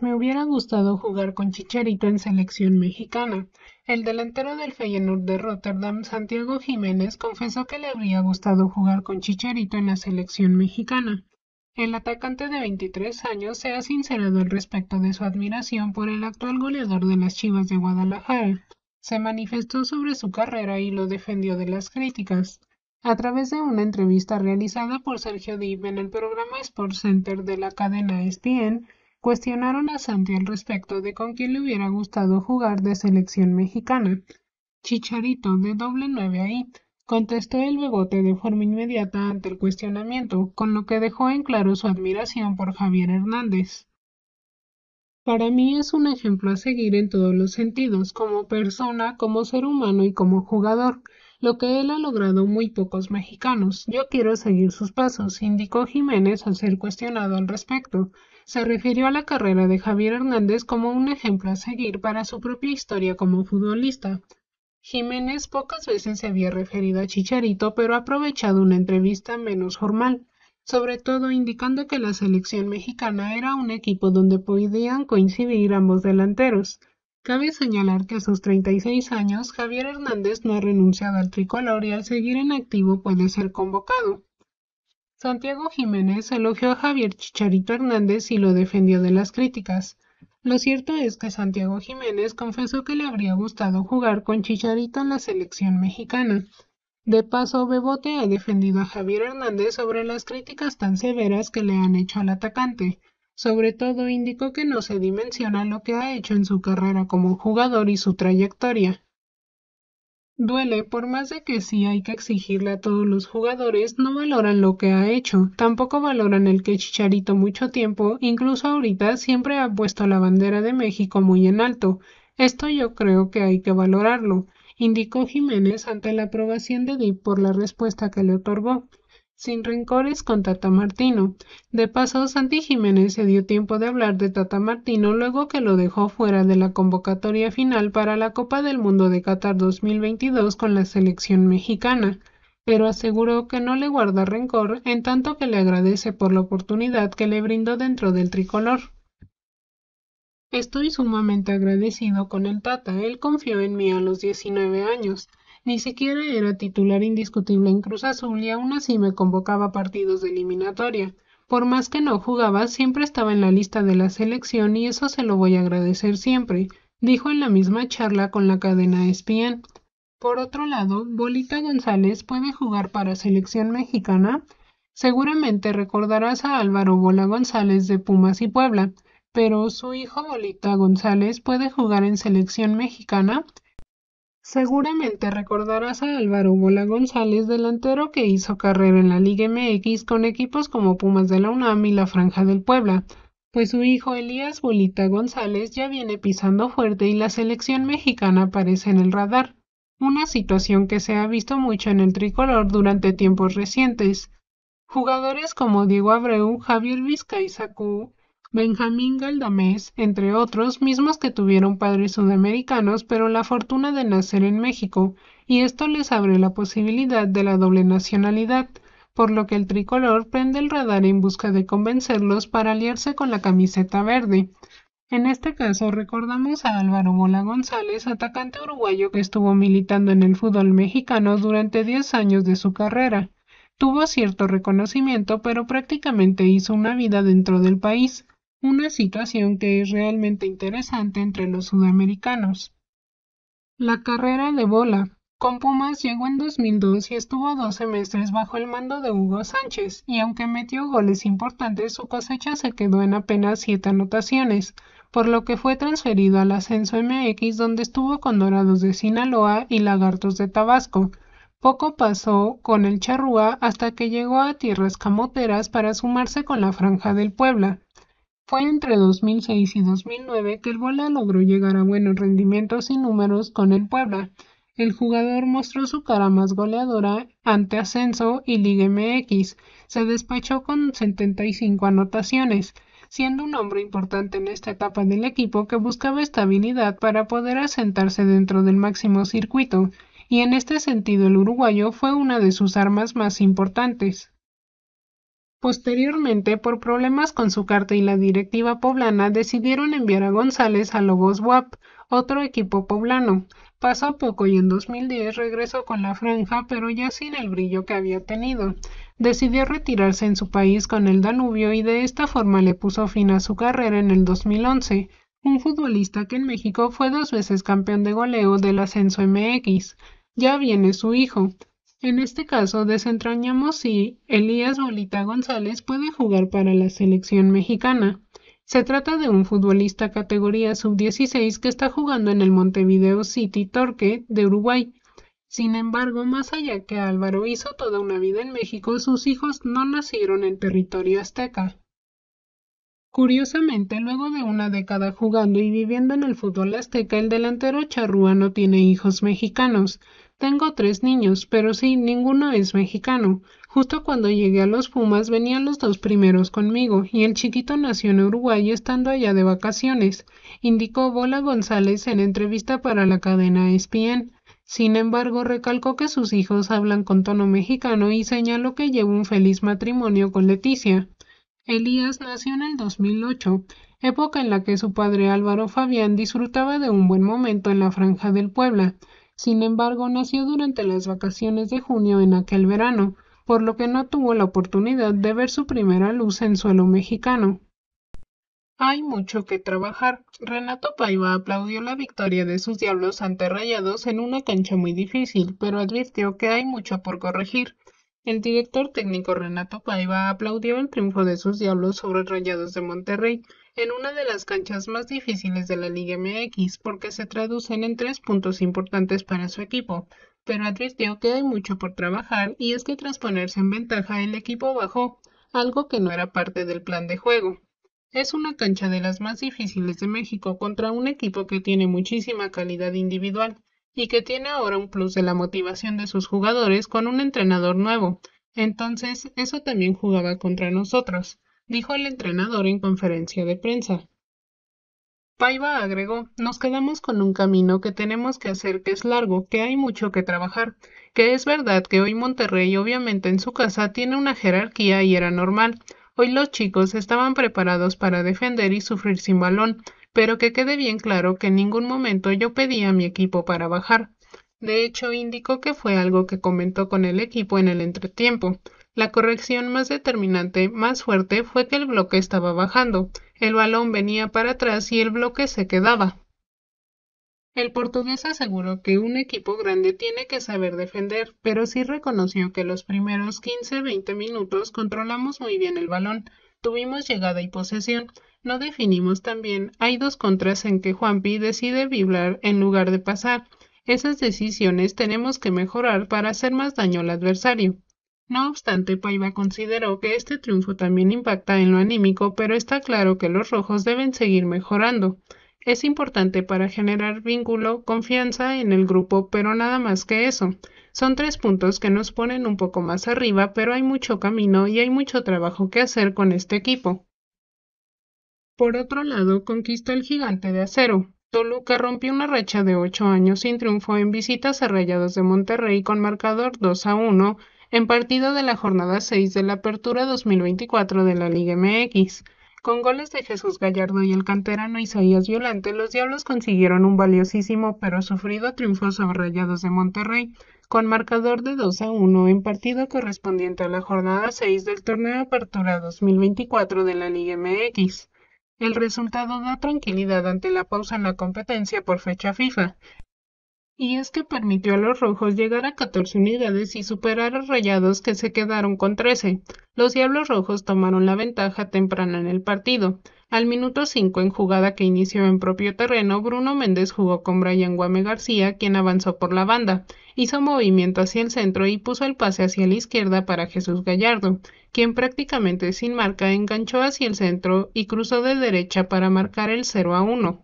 Me hubiera gustado jugar con Chicharito en selección mexicana. El delantero del Feyenoord de Rotterdam, Santiago Jiménez, confesó que le habría gustado jugar con Chicharito en la selección mexicana. El atacante de 23 años se ha sincerado al respecto de su admiración por el actual goleador de las Chivas de Guadalajara. Se manifestó sobre su carrera y lo defendió de las críticas. A través de una entrevista realizada por Sergio Dib en el programa Sports Center de la cadena ESPN, Cuestionaron a Santi al respecto de con quién le hubiera gustado jugar de selección mexicana. Chicharito, de doble nueve ahí, contestó el Begote de forma inmediata ante el cuestionamiento, con lo que dejó en claro su admiración por Javier Hernández. Para mí es un ejemplo a seguir en todos los sentidos, como persona, como ser humano y como jugador lo que él ha logrado muy pocos mexicanos. Yo quiero seguir sus pasos, indicó Jiménez al ser cuestionado al respecto. Se refirió a la carrera de Javier Hernández como un ejemplo a seguir para su propia historia como futbolista. Jiménez pocas veces se había referido a Chicharito, pero ha aprovechado una entrevista menos formal sobre todo indicando que la selección mexicana era un equipo donde podían coincidir ambos delanteros. Cabe señalar que a sus 36 años, Javier Hernández no ha renunciado al tricolor y al seguir en activo puede ser convocado. Santiago Jiménez elogió a Javier Chicharito Hernández y lo defendió de las críticas. Lo cierto es que Santiago Jiménez confesó que le habría gustado jugar con Chicharito en la selección mexicana. De paso, Bebote ha defendido a Javier Hernández sobre las críticas tan severas que le han hecho al atacante. Sobre todo indicó que no se dimensiona lo que ha hecho en su carrera como jugador y su trayectoria. Duele por más de que sí hay que exigirle a todos los jugadores, no valoran lo que ha hecho, tampoco valoran el que Chicharito mucho tiempo, incluso ahorita siempre ha puesto la bandera de México muy en alto. Esto yo creo que hay que valorarlo, indicó Jiménez ante la aprobación de DIP por la respuesta que le otorgó sin rencores con Tata Martino. De paso, Santi Jiménez se dio tiempo de hablar de Tata Martino luego que lo dejó fuera de la convocatoria final para la Copa del Mundo de Qatar 2022 con la selección mexicana, pero aseguró que no le guarda rencor en tanto que le agradece por la oportunidad que le brindó dentro del tricolor. Estoy sumamente agradecido con el Tata, él confió en mí a los 19 años. Ni siquiera era titular indiscutible en Cruz Azul y aún así me convocaba a partidos de eliminatoria. Por más que no jugaba, siempre estaba en la lista de la selección y eso se lo voy a agradecer siempre, dijo en la misma charla con la cadena ESPN. Por otro lado, Bolita González puede jugar para selección mexicana. Seguramente recordarás a Álvaro Bola González de Pumas y Puebla, pero su hijo Bolita González puede jugar en selección mexicana. Seguramente recordarás a Álvaro Bola González, delantero que hizo carrera en la Liga MX con equipos como Pumas de la UNAM y la Franja del Puebla, pues su hijo Elías Bolita González ya viene pisando fuerte y la selección mexicana aparece en el radar, una situación que se ha visto mucho en el tricolor durante tiempos recientes. Jugadores como Diego Abreu, Javier Vizcaizacú, Benjamín Galdamés, entre otros, mismos que tuvieron padres sudamericanos pero la fortuna de nacer en México, y esto les abre la posibilidad de la doble nacionalidad, por lo que el tricolor prende el radar en busca de convencerlos para aliarse con la camiseta verde. En este caso recordamos a Álvaro Mola González, atacante uruguayo que estuvo militando en el fútbol mexicano durante 10 años de su carrera. Tuvo cierto reconocimiento, pero prácticamente hizo una vida dentro del país una situación que es realmente interesante entre los sudamericanos. La carrera de bola. Con Pumas llegó en 2002 y estuvo dos semestres bajo el mando de Hugo Sánchez, y aunque metió goles importantes, su cosecha se quedó en apenas siete anotaciones, por lo que fue transferido al Ascenso MX donde estuvo con Dorados de Sinaloa y Lagartos de Tabasco. Poco pasó con el Charrúa hasta que llegó a tierras camoteras para sumarse con la Franja del Puebla, fue entre 2006 y 2009 que el Bola logró llegar a buenos rendimientos y números con el Puebla. El jugador mostró su cara más goleadora ante Ascenso y Liga MX. Se despachó con 75 anotaciones, siendo un hombre importante en esta etapa del equipo que buscaba estabilidad para poder asentarse dentro del máximo circuito, y en este sentido el uruguayo fue una de sus armas más importantes. Posteriormente, por problemas con su carta y la directiva poblana, decidieron enviar a González a Lobos WAP, otro equipo poblano. Pasó poco y en 2010 regresó con la franja, pero ya sin el brillo que había tenido. Decidió retirarse en su país con el Danubio y de esta forma le puso fin a su carrera en el 2011. Un futbolista que en México fue dos veces campeón de goleo del ascenso MX. Ya viene su hijo. En este caso desentrañamos si Elías Bolita González puede jugar para la selección mexicana. Se trata de un futbolista categoría sub-16 que está jugando en el Montevideo City Torque de Uruguay. Sin embargo, más allá que Álvaro hizo toda una vida en México, sus hijos no nacieron en territorio azteca. Curiosamente, luego de una década jugando y viviendo en el fútbol azteca, el delantero charrúa no tiene hijos mexicanos, tengo tres niños, pero sí, ninguno es mexicano. Justo cuando llegué a los Pumas venían los dos primeros conmigo, y el chiquito nació en Uruguay estando allá de vacaciones, indicó Bola González en entrevista para la cadena ESPN. Sin embargo, recalcó que sus hijos hablan con tono mexicano y señaló que lleva un feliz matrimonio con Leticia. Elías nació en el 2008, época en la que su padre Álvaro Fabián disfrutaba de un buen momento en la Franja del Puebla, sin embargo, nació durante las vacaciones de junio en aquel verano, por lo que no tuvo la oportunidad de ver su primera luz en suelo mexicano. Hay mucho que trabajar. Renato Paiva aplaudió la victoria de sus diablos ante Rayados en una cancha muy difícil, pero advirtió que hay mucho por corregir. El director técnico Renato Paiva aplaudió el triunfo de sus diablos sobre Rayados de Monterrey, en una de las canchas más difíciles de la Liga MX porque se traducen en tres puntos importantes para su equipo, pero advirtió que hay mucho por trabajar y es que tras ponerse en ventaja el equipo bajó, algo que no era parte del plan de juego. Es una cancha de las más difíciles de México contra un equipo que tiene muchísima calidad individual y que tiene ahora un plus de la motivación de sus jugadores con un entrenador nuevo. Entonces, eso también jugaba contra nosotros dijo el entrenador en conferencia de prensa. Paiva agregó, nos quedamos con un camino que tenemos que hacer que es largo, que hay mucho que trabajar, que es verdad que hoy Monterrey obviamente en su casa tiene una jerarquía y era normal. Hoy los chicos estaban preparados para defender y sufrir sin balón, pero que quede bien claro que en ningún momento yo pedí a mi equipo para bajar. De hecho, indicó que fue algo que comentó con el equipo en el entretiempo. La corrección más determinante, más fuerte, fue que el bloque estaba bajando. El balón venía para atrás y el bloque se quedaba. El portugués aseguró que un equipo grande tiene que saber defender, pero sí reconoció que los primeros 15-20 minutos controlamos muy bien el balón, tuvimos llegada y posesión, no definimos tan bien, hay dos contras en que Juanpi decide vibrar en lugar de pasar. Esas decisiones tenemos que mejorar para hacer más daño al adversario. No obstante, Paiva consideró que este triunfo también impacta en lo anímico, pero está claro que los rojos deben seguir mejorando. Es importante para generar vínculo, confianza en el grupo, pero nada más que eso. Son tres puntos que nos ponen un poco más arriba, pero hay mucho camino y hay mucho trabajo que hacer con este equipo. Por otro lado, conquistó el gigante de acero. Toluca rompió una racha de ocho años sin triunfo en visitas a Rayados de Monterrey con marcador 2 a 1 en partido de la jornada 6 de la Apertura 2024 de la Liga MX. Con goles de Jesús Gallardo y el canterano Isaías Violante, los Diablos consiguieron un valiosísimo pero sufrido triunfo sobre Rayados de Monterrey, con marcador de 2 a 1 en partido correspondiente a la jornada 6 del torneo Apertura 2024 de la Liga MX. El resultado da tranquilidad ante la pausa en la competencia por fecha FIFA, y es que permitió a los rojos llegar a 14 unidades y superar a Rayados que se quedaron con 13. Los Diablos Rojos tomaron la ventaja temprana en el partido. Al minuto 5 en jugada que inició en propio terreno, Bruno Méndez jugó con Brian Guame García, quien avanzó por la banda, hizo movimiento hacia el centro y puso el pase hacia la izquierda para Jesús Gallardo, quien prácticamente sin marca enganchó hacia el centro y cruzó de derecha para marcar el 0 a 1.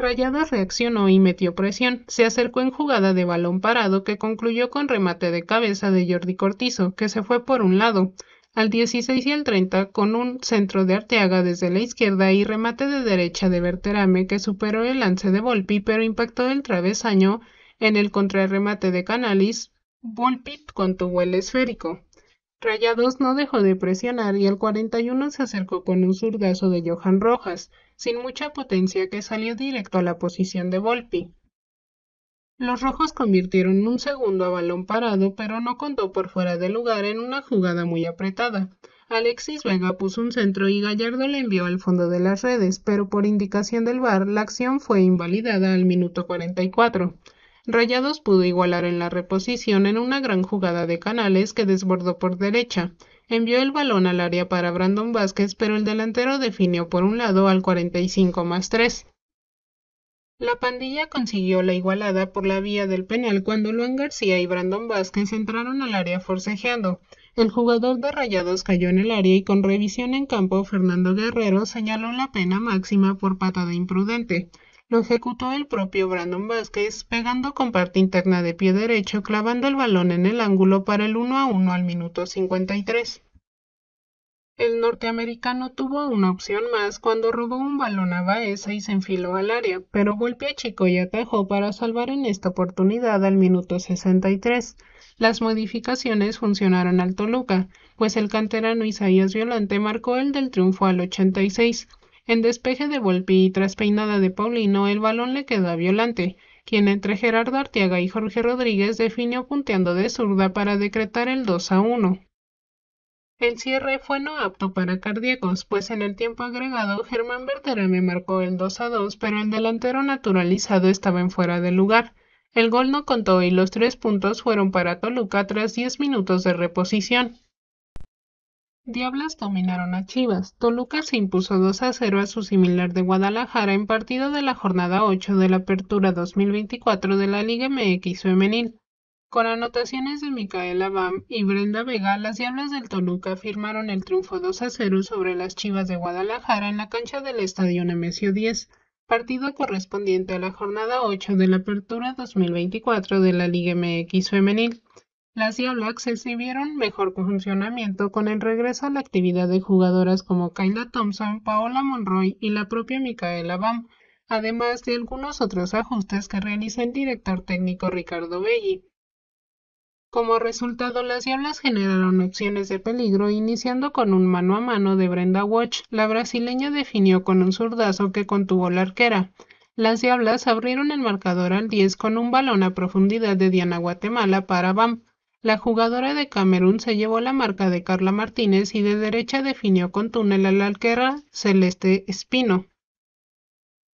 Rayados reaccionó y metió presión. Se acercó en jugada de balón parado que concluyó con remate de cabeza de Jordi Cortizo, que se fue por un lado, al 16 y al 30 con un centro de Arteaga desde la izquierda y remate de derecha de Verterame que superó el lance de Volpi pero impactó el travesaño en el contrarremate de Canalis. Volpi contuvo el esférico. Rayados no dejó de presionar y al 41 se acercó con un zurdazo de Johan Rojas sin mucha potencia que salió directo a la posición de Volpi. Los rojos convirtieron un segundo a balón parado, pero no contó por fuera de lugar en una jugada muy apretada. Alexis Vega puso un centro y Gallardo le envió al fondo de las redes, pero por indicación del VAR la acción fue invalidada al minuto 44. Rayados pudo igualar en la reposición en una gran jugada de Canales que desbordó por derecha envió el balón al área para Brandon Vázquez, pero el delantero definió por un lado al 45 más 3. La pandilla consiguió la igualada por la vía del penal cuando Luan García y Brandon Vázquez entraron al área forcejeando. El jugador de Rayados cayó en el área y con revisión en campo Fernando Guerrero señaló la pena máxima por patada imprudente lo ejecutó el propio Brandon Vázquez, pegando con parte interna de pie derecho, clavando el balón en el ángulo para el 1 a 1 al minuto 53. El norteamericano tuvo una opción más cuando robó un balón a Baeza y se enfiló al área, pero golpeó a Chico y atajó para salvar en esta oportunidad al minuto 63. Las modificaciones funcionaron al Toluca, pues el canterano Isaías Violante marcó el del triunfo al 86, en despeje de Volpi y tras peinada de Paulino, el balón le quedó a Violante, quien entre Gerardo Artiaga y Jorge Rodríguez definió punteando de zurda para decretar el 2 a 1. El cierre fue no apto para cardíacos, pues en el tiempo agregado Germán Berterame marcó el 2 a 2, pero el delantero naturalizado estaba en fuera de lugar. El gol no contó y los tres puntos fueron para Toluca tras 10 minutos de reposición. Diablas dominaron a Chivas. Toluca se impuso 2 a 0 a su similar de Guadalajara en partido de la jornada 8 de la Apertura 2024 de la Liga MX Femenil. Con anotaciones de Micaela Bam y Brenda Vega, las Diablas del Toluca firmaron el triunfo 2 a 0 sobre las Chivas de Guadalajara en la cancha del Estadio Nemesio 10, partido correspondiente a la jornada 8 de la Apertura 2024 de la Liga MX Femenil. Las Diablas exhibieron mejor funcionamiento con el regreso a la actividad de jugadoras como Kaila Thompson, Paola Monroy y la propia Micaela Bam, además de algunos otros ajustes que realiza el director técnico Ricardo Belli. Como resultado, las Diablas generaron opciones de peligro, iniciando con un mano a mano de Brenda Watch. La brasileña definió con un zurdazo que contuvo la arquera. Las Diablas abrieron el marcador al 10 con un balón a profundidad de Diana Guatemala para Bam, la jugadora de Camerún se llevó la marca de Carla Martínez y de derecha definió con túnel a la alquera Celeste Espino.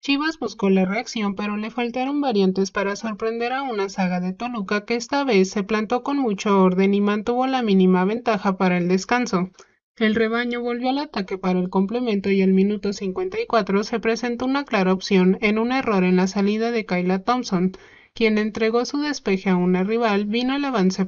Chivas buscó la reacción, pero le faltaron variantes para sorprender a una saga de Toluca que esta vez se plantó con mucho orden y mantuvo la mínima ventaja para el descanso. El rebaño volvió al ataque para el complemento y el minuto 54 se presentó una clara opción en un error en la salida de Kayla Thompson, quien entregó su despeje a una rival, vino el avance